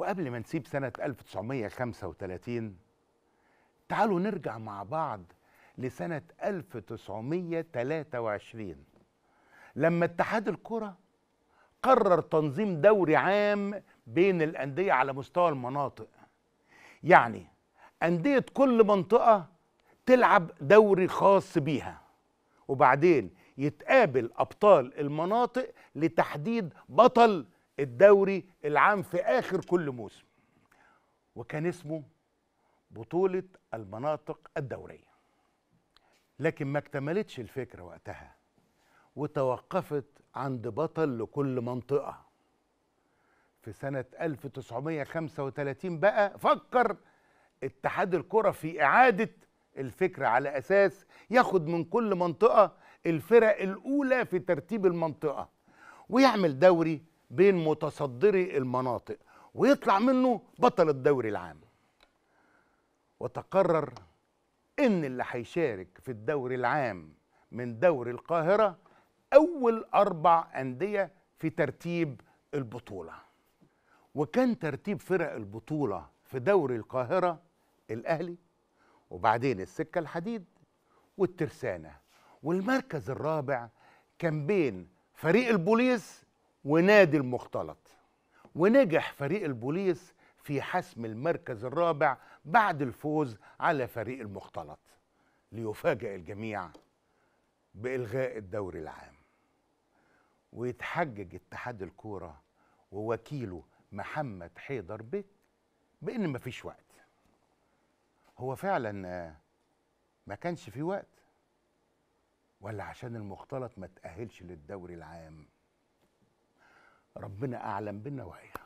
وقبل ما نسيب سنة 1935 تعالوا نرجع مع بعض لسنة 1923 لما اتحاد الكرة قرر تنظيم دوري عام بين الأندية على مستوى المناطق يعني أندية كل منطقة تلعب دوري خاص بيها وبعدين يتقابل أبطال المناطق لتحديد بطل الدوري العام في آخر كل موسم وكان اسمه بطولة المناطق الدورية لكن ما اكتملتش الفكرة وقتها وتوقفت عند بطل لكل منطقة في سنة 1935 بقى فكر اتحاد الكرة في إعادة الفكرة على أساس ياخد من كل منطقة الفرق الأولى في ترتيب المنطقة ويعمل دوري بين متصدري المناطق ويطلع منه بطل الدوري العام وتقرر ان اللي هيشارك في الدوري العام من دوري القاهره اول اربع انديه في ترتيب البطوله وكان ترتيب فرق البطوله في دوري القاهره الاهلي وبعدين السكه الحديد والترسانه والمركز الرابع كان بين فريق البوليس ونادي المختلط ونجح فريق البوليس في حسم المركز الرابع بعد الفوز على فريق المختلط ليفاجئ الجميع بإلغاء الدوري العام ويتحجج اتحاد الكورة ووكيله محمد حيدر بيك بإن مفيش وقت هو فعلا ما كانش في وقت ولا عشان المختلط ما تأهلش للدوري العام ربنا اعلم بالنوايا